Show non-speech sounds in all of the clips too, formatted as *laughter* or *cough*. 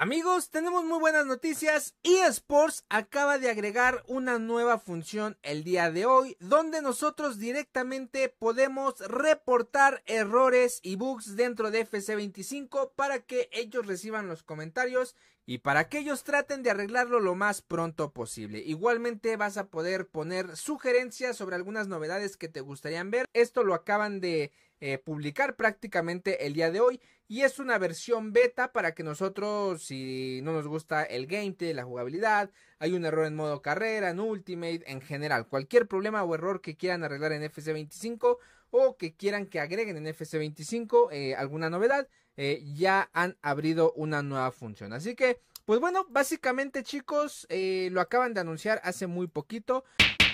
Amigos, tenemos muy buenas noticias. eSports acaba de agregar una nueva función el día de hoy, donde nosotros directamente podemos reportar errores y bugs dentro de FC25 para que ellos reciban los comentarios y para que ellos traten de arreglarlo lo más pronto posible. Igualmente vas a poder poner sugerencias sobre algunas novedades que te gustarían ver. Esto lo acaban de eh, publicar prácticamente el día de hoy y es una versión beta para que nosotros si no nos gusta el gameplay, la jugabilidad, hay un error en modo carrera, en ultimate, en general, cualquier problema o error que quieran arreglar en FC25 o que quieran que agreguen en FC25 eh, alguna novedad, eh, ya han abrido una nueva función. Así que, pues bueno, básicamente chicos, eh, lo acaban de anunciar hace muy poquito.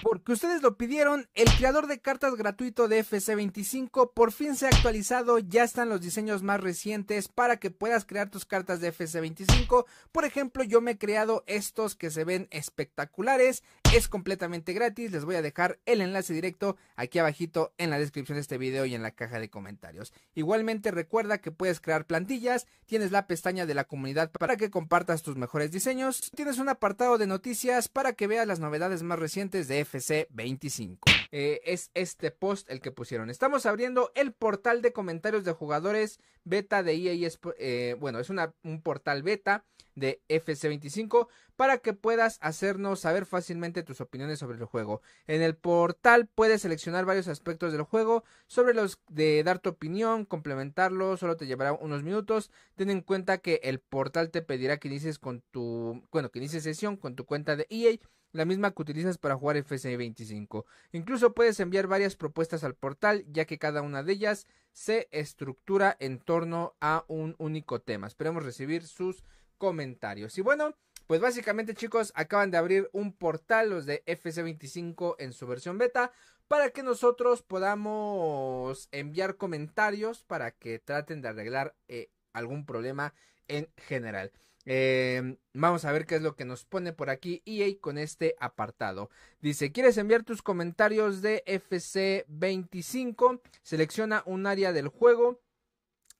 Porque ustedes lo pidieron, el creador de cartas gratuito de FC25 por fin se ha actualizado, ya están los diseños más recientes para que puedas crear tus cartas de FC25. Por ejemplo, yo me he creado estos que se ven espectaculares, es completamente gratis, les voy a dejar el enlace directo aquí abajito en la descripción de este video y en la caja de comentarios. Igualmente recuerda que puedes crear plantillas, tienes la pestaña de la comunidad para que compartas tus mejores diseños, tienes un apartado de noticias para que veas las novedades más recientes de FC25 fc 25. Eh, es este post el que pusieron. Estamos abriendo el portal de comentarios de jugadores beta de EA. Eh, bueno, es un portal beta de FC25 para que puedas hacernos saber fácilmente tus opiniones sobre el juego. En el portal puedes seleccionar varios aspectos del juego sobre los de dar tu opinión, complementarlo, solo te llevará unos minutos. Ten en cuenta que el portal te pedirá que inicies con tu, bueno, que inicies sesión con tu cuenta de EA la misma que utilizas para jugar FC25. Incluso puedes enviar varias propuestas al portal, ya que cada una de ellas se estructura en torno a un único tema. Esperemos recibir sus comentarios. Y bueno, pues básicamente chicos, acaban de abrir un portal los de FC25 en su versión beta para que nosotros podamos enviar comentarios para que traten de arreglar eh, algún problema en general. Em, vamos a ver qué es lo que nos pone por aquí EA con este apartado. Dice, ¿quieres enviar tus comentarios de FC25? Selecciona un área del juego.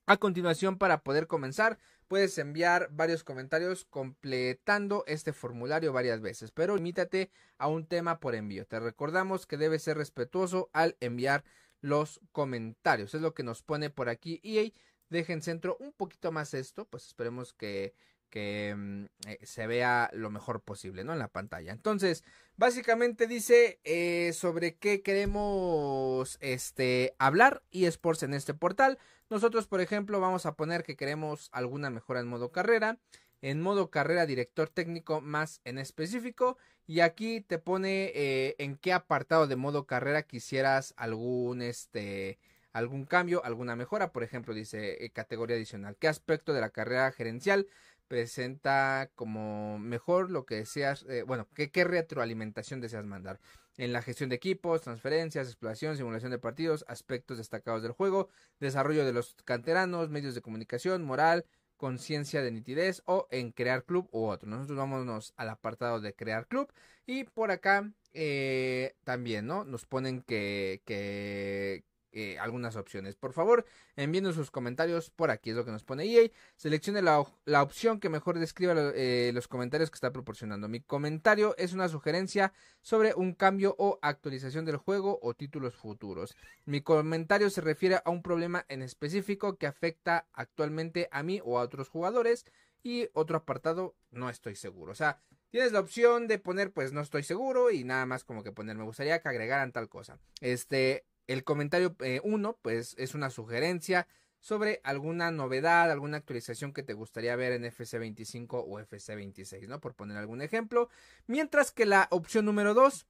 A continuación, para poder comenzar, puedes enviar varios comentarios completando este formulario varias veces, pero limítate a un tema por envío. Te recordamos que debes ser respetuoso al enviar los comentarios. Es lo que nos pone por aquí EA dejen centro un poquito más esto, pues esperemos que que mm, eh, se vea lo mejor posible, ¿no? En la pantalla. Entonces, básicamente dice eh, sobre qué queremos este, hablar eSports en este portal. Nosotros, por ejemplo, vamos a poner que queremos alguna mejora en modo carrera. En modo carrera, director técnico más en específico. Y aquí te pone eh, en qué apartado de modo carrera quisieras algún este algún cambio, alguna mejora, por ejemplo, dice categoría adicional, qué aspecto de la carrera gerencial presenta como mejor lo que deseas, eh, bueno, ¿qué, qué retroalimentación deseas mandar. En la gestión de equipos, transferencias, exploración, simulación de partidos, aspectos destacados del juego, desarrollo de los canteranos, medios de comunicación, moral, conciencia de nitidez o en crear club u otro. Nosotros vámonos al apartado de crear club y por acá eh, también, ¿no? Nos ponen que, que, eh, algunas opciones. Por favor, envíen sus comentarios por aquí, es lo que nos pone EA. Seleccione la, opción que mejor describa eh, los comentarios que está proporcionando. Mi comentario es una sugerencia sobre un cambio o actualización del juego o títulos futuros. Mi comentario se refiere a un problema en específico que afecta actualmente a mí o a otros jugadores. Y otro apartado, no estoy seguro. O sea, Tienes la opción de poner, pues no estoy seguro y nada más como que poner, me gustaría que agregaran tal cosa. Este, el comentario 1, eh, pues es una sugerencia sobre alguna novedad, alguna actualización que te gustaría ver en FC25 o FC26, ¿no? Por poner algún ejemplo. Mientras que la opción número 2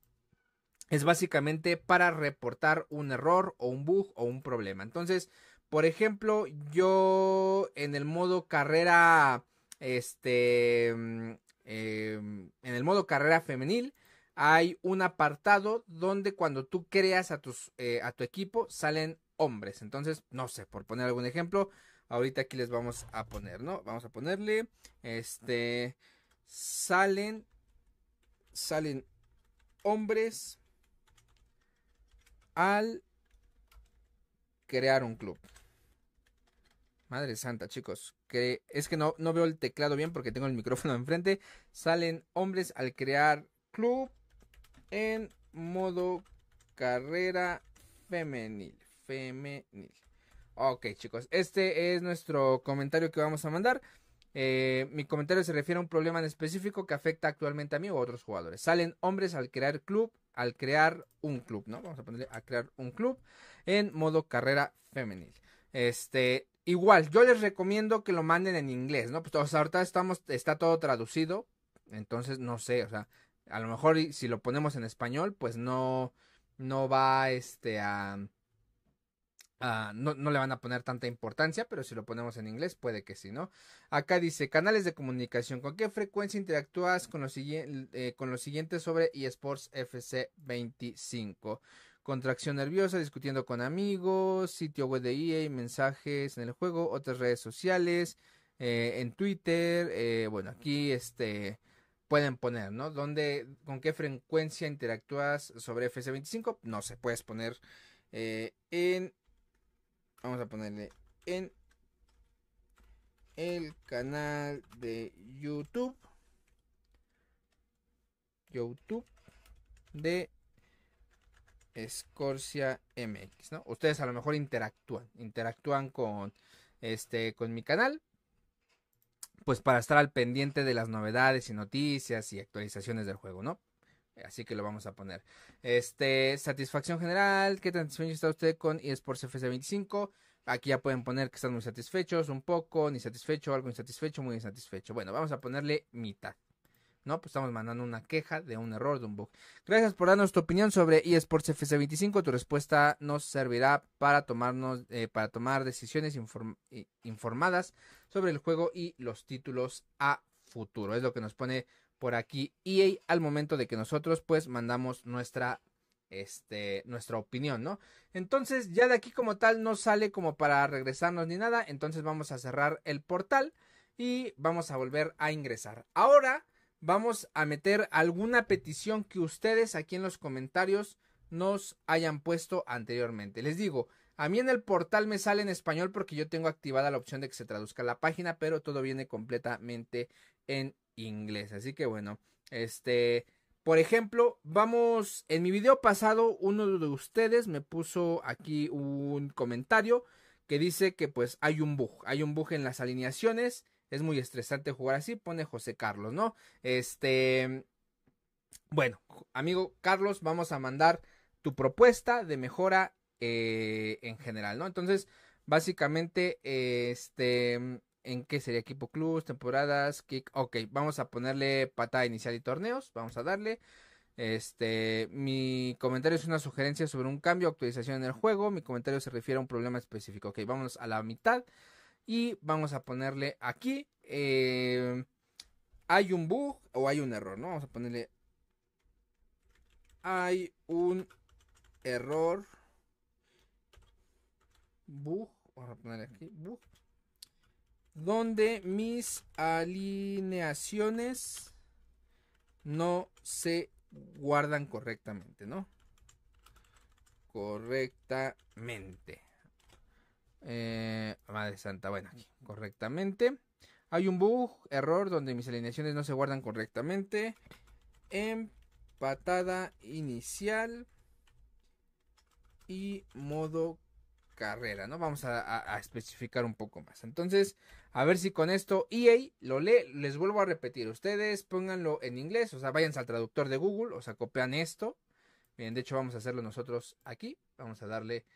es básicamente para reportar un error o un bug o un problema. Entonces, por ejemplo, yo en el modo carrera, este, mm, em, en el modo carrera femenil, hay un apartado donde cuando tú creas a, tus, eh, a tu equipo salen hombres. Entonces, no sé, por poner algún ejemplo, ahorita aquí les vamos a poner, ¿no? Vamos a ponerle, este, salen, salen hombres al crear un club. Madre santa, chicos. Que es que no, no veo el teclado bien porque tengo el micrófono *laughs* enfrente. Salen hombres al crear club en modo carrera femenil. Femenil. Ok, chicos, este es nuestro comentario que vamos a mandar. Eh, mi comentario se refiere a un problema en específico que afecta actualmente a mí o a otros jugadores. Salen hombres al crear club, al crear un club, ¿no? Vamos a ponerle a crear un club en modo carrera femenil. Este, igual, yo les recomiendo que lo manden en inglés, ¿no? Pues ahorita estamos, está todo traducido, entonces no sé, o sea, a lo mejor si lo ponemos en español, pues no, no va este, a... no, no, le van a poner tanta importancia, pero si lo ponemos en inglés, puede que sí, ¿no? Acá dice, canales de comunicación. ¿Con qué frecuencia interactúas con los, eh, siguiente con siguientes sobre eSports FC 25? contracción nerviosa, discutiendo con amigos, sitio web de EA, mensajes en el juego, otras redes sociales, eh, en Twitter, eh, bueno, aquí este pueden poner, ¿no? ¿Dónde, con qué frecuencia interactúas sobre FC25? No sé, puedes poner eh, en, vamos a ponerle en el canal de YouTube. YouTube de Escorcia MX, ¿no? Ustedes a lo mejor interactúan, interactúan con este con mi canal, pues para estar al pendiente de las novedades y noticias y actualizaciones del juego, ¿no? Así que lo vamos a poner. Este, satisfacción general, ¿qué tan satisfecho está usted con eSports FC25? Aquí ya pueden poner que están muy satisfechos, un poco, ni satisfecho, algo insatisfecho, muy insatisfecho. Bueno, vamos a ponerle mitad. ¿no? Pues estamos mandando una queja de un error de un bug. Gracias por darnos tu opinión sobre eSports FC25. Tu respuesta nos servirá para, tomarnos, eh, para tomar decisiones informadas sobre el juego y los títulos a futuro. Es lo que nos pone por aquí EA al momento de que nosotros pues mandamos nuestra este, nuestra opinión, ¿no? Entonces, ya de aquí como tal no sale como para regresarnos ni nada, entonces vamos a cerrar el portal y vamos a volver a ingresar. Ahora vamos a meter alguna petición que ustedes aquí en los comentarios nos hayan puesto anteriormente. Les digo, a mí en el portal me sale en español porque yo tengo activada la opción de que se traduzca la página, pero todo viene completamente en inglés. Así que bueno, este, por ejemplo, vamos, en mi video pasado uno de ustedes me puso aquí un comentario que dice que pues hay un bug, hay un bug en las alineaciones es muy estresante jugar así, pone José Carlos, ¿no? Este, bueno, amigo Carlos, vamos a mandar tu propuesta de mejora eh, en general, ¿no? Entonces, básicamente, eh, este, mm, ¿en qué sería equipo clubs, temporadas, kick? Ok, vamos a ponerle patada inicial y torneos, vamos a darle. Este, mi comentario es una sugerencia sobre un cambio o actualización en el juego. Mi comentario se refiere a un problema específico. Ok, vamos a la mitad y vamos a ponerle aquí eh, hay un bug o hay un error, ¿no? Vamos a ponerle hay un error bug, vamos a ponerle aquí bug donde mis alineaciones no se guardan correctamente, ¿no? Correctamente. Eh, madre santa, bueno, aquí, correctamente. Hay un bug, error, donde mis alineaciones no se guardan correctamente. Empatada inicial y modo carrera, ¿no? Vamos a, especificar un poco más. Entonces, a ver si con esto EA lo lee, les vuelvo a repetir, ustedes pónganlo en inglés, o sea, váyanse al traductor de Google, o sea, copian esto. Bien, de hecho vamos a hacerlo nosotros aquí, vamos a darle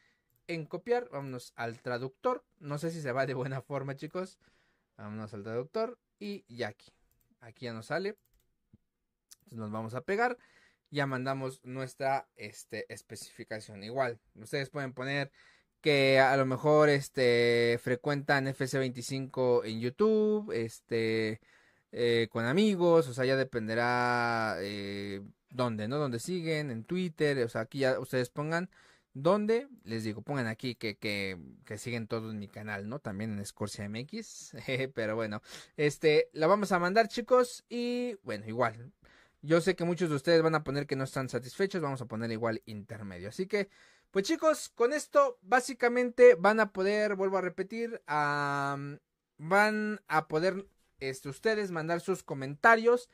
en copiar. Vámonos al traductor. No sé si se va de buena forma, chicos. Vámonos al traductor. Y ya aquí. Aquí ya nos sale. Entonces nos vamos a pegar. Ya mandamos nuestra este, especificación. Igual, ustedes pueden poner que a lo mejor este, frecuentan FC25 en YouTube. Este. Eh, con amigos, o sea, ya dependerá eh, dónde, ¿no? Donde siguen, en Twitter, o sea, aquí ya ustedes pongan donde les digo, pongan aquí que, que, siguen todos en mi canal, ¿no? También en Escorcia MX, *laughs* pero bueno, este, la vamos a mandar chicos y bueno, igual, yo sé que muchos de ustedes van a poner que no están satisfechos, vamos a poner igual intermedio, así que, pues chicos, con esto básicamente van a poder, vuelvo a repetir, van a poder este, ustedes mandar sus comentarios.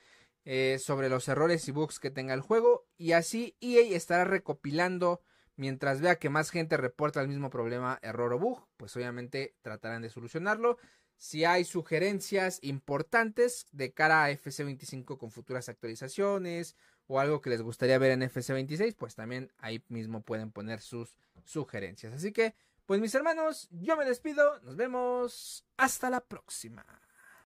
Eh, sobre los errores y bugs que tenga el juego y así EA estará recopilando Mientras vea que más gente reporta el mismo problema, error o bug, pues obviamente tratarán de solucionarlo. Si hay sugerencias importantes de cara a FC25 con futuras actualizaciones o algo que les gustaría ver en FC26, pues también ahí mismo pueden poner sus sugerencias. Así que, pues mis hermanos, yo me despido, nos vemos, hasta la próxima.